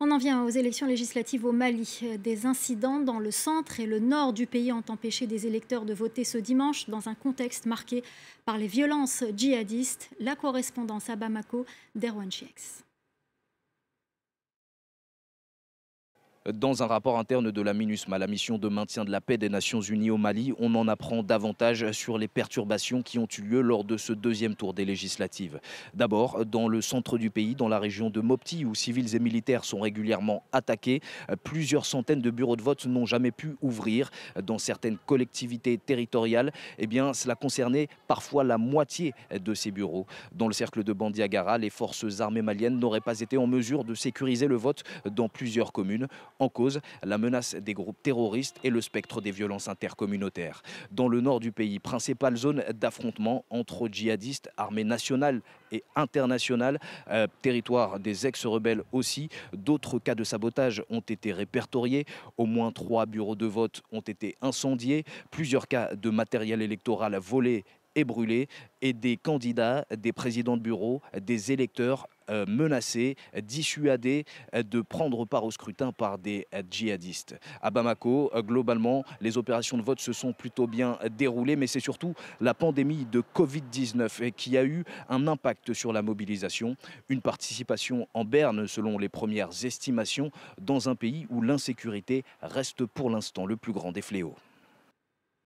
On en vient aux élections législatives au Mali. Des incidents dans le centre et le nord du pays ont empêché des électeurs de voter ce dimanche dans un contexte marqué par les violences djihadistes. La correspondance à Bamako d'Erwan Chiex. dans un rapport interne de la MINUSMA, la mission de maintien de la paix des Nations Unies au Mali. On en apprend davantage sur les perturbations qui ont eu lieu lors de ce deuxième tour des législatives. D'abord, dans le centre du pays, dans la région de Mopti, où civils et militaires sont régulièrement attaqués, plusieurs centaines de bureaux de vote n'ont jamais pu ouvrir. Dans certaines collectivités territoriales, eh bien, cela concernait parfois la moitié de ces bureaux. Dans le cercle de Bandiagara, les forces armées maliennes n'auraient pas été en mesure de sécuriser le vote dans plusieurs communes. En cause, la menace des groupes terroristes et le spectre des violences intercommunautaires. Dans le nord du pays, principale zone d'affrontement entre djihadistes, armées nationales et internationales, euh, territoire des ex-rebelles aussi. D'autres cas de sabotage ont été répertoriés. Au moins trois bureaux de vote ont été incendiés. Plusieurs cas de matériel électoral volé et brûlé. Et des candidats, des présidents de bureau, des électeurs euh, menacés, euh, dissuadés euh, de prendre part au scrutin par des djihadistes. À Bamako, globalement, les opérations de vote se sont plutôt bien déroulées, mais c'est surtout la pandémie de Covid-19 qui a eu un impact sur la mobilisation. Une participation en berne, selon les premières estimations, dans un pays où l'insécurité reste pour l'instant le plus grand des fléaux.